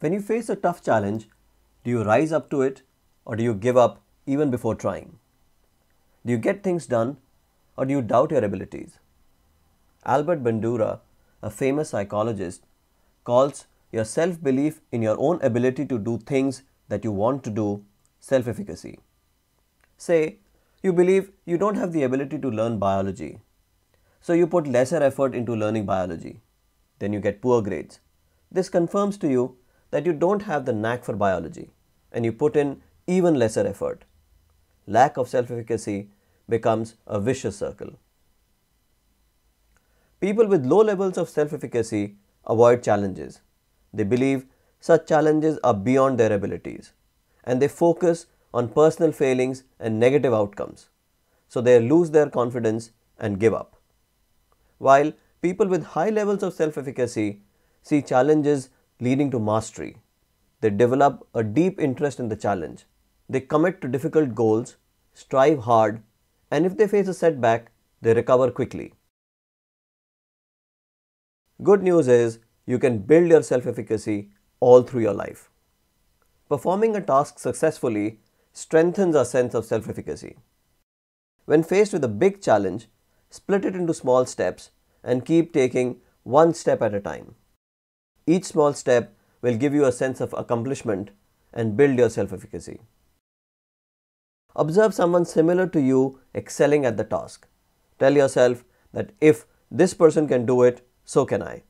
When you face a tough challenge, do you rise up to it or do you give up even before trying? Do you get things done or do you doubt your abilities? Albert Bandura, a famous psychologist, calls your self belief in your own ability to do things that you want to do self efficacy. Say, you believe you don't have the ability to learn biology, so you put lesser effort into learning biology. Then you get poor grades. This confirms to you that you don't have the knack for biology and you put in even lesser effort. Lack of self efficacy becomes a vicious circle. People with low levels of self efficacy avoid challenges. They believe such challenges are beyond their abilities and they focus on personal failings and negative outcomes. So they lose their confidence and give up. While people with high levels of self efficacy see challenges leading to mastery. They develop a deep interest in the challenge. They commit to difficult goals, strive hard, and if they face a setback, they recover quickly. Good news is you can build your self efficacy all through your life. Performing a task successfully strengthens our sense of self efficacy. When faced with a big challenge, split it into small steps and keep taking one step at a time. Each small step will give you a sense of accomplishment and build your self efficacy. Observe someone similar to you excelling at the task. Tell yourself that if this person can do it, so can I.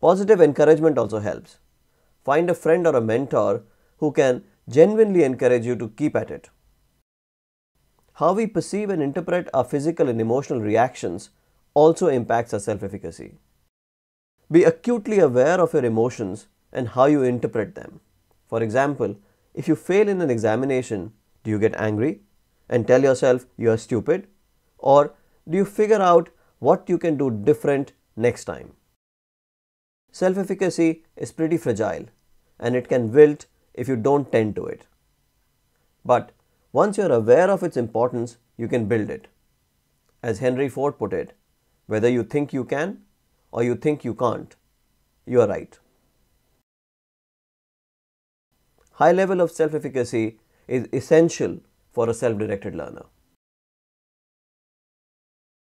Positive encouragement also helps. Find a friend or a mentor who can genuinely encourage you to keep at it. How we perceive and interpret our physical and emotional reactions also impacts our self efficacy. Be acutely aware of your emotions and how you interpret them. For example, if you fail in an examination, do you get angry and tell yourself you are stupid? Or do you figure out what you can do different next time? Self efficacy is pretty fragile and it can wilt if you don't tend to it. But once you are aware of its importance, you can build it. As Henry Ford put it, whether you think you can or you think you can't, you are right. High level of self efficacy is essential for a self directed learner.